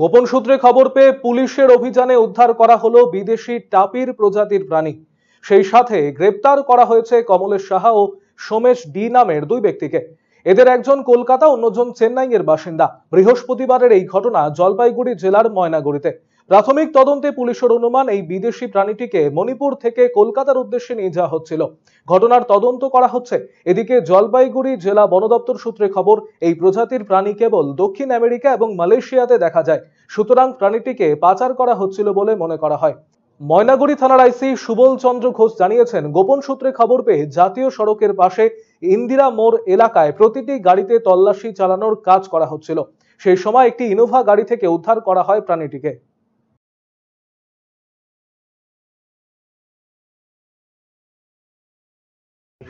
গোপন সূত্রে খবর পেয়ে পুলিশের অভিযানে উদ্ধার করা হলো বিদেশি টাপির প্রজাতির প্রাণী সেই সাথে গ্রেপ্তার করা হয়েছে কমলেশ সাহা ও সোমেশ ডি নামের দুই ব্যক্তিকে এদের একজন কলকাতা অন্যজন চেন্নাইয়ের বাসিন্দা বৃহস্পতিবারের এই ঘটনা জলপাইগুড়ি জেলার ময়নাগুড়িতে প্রাথমিক তদন্তে পুলিশের অনুমান এই বিদেশি প্রাণীটিকে মণিপুর থেকে কলকাতার উদ্দেশ্যে নিয়ে যাওয়া হচ্ছিল ঘটনার তদন্ত করা হচ্ছে এদিকে জলপাইগুড়ি জেলা বন দপ্তর সূত্রে খবর এই প্রজাতির প্রাণী কেবল দক্ষিণ আমেরিকা এবং মালয়েশিয়াতে দেখা যায় সুতরাং প্রাণীটিকে পাচার করা হচ্ছিল বলে মনে করা হয় ময়নাগুড়ি থানার আইসি সুবল চন্দ্র ঘোষ জানিয়েছেন গোপন সূত্রে খবর পেয়ে জাতীয় সড়কের পাশে ইন্দিরা মোড় এলাকায় প্রতিটি গাড়িতে তল্লাশি চালানোর কাজ করা হচ্ছিল সেই সময় একটি ইনোভা গাড়ি থেকে উদ্ধার করা হয় প্রাণীটিকে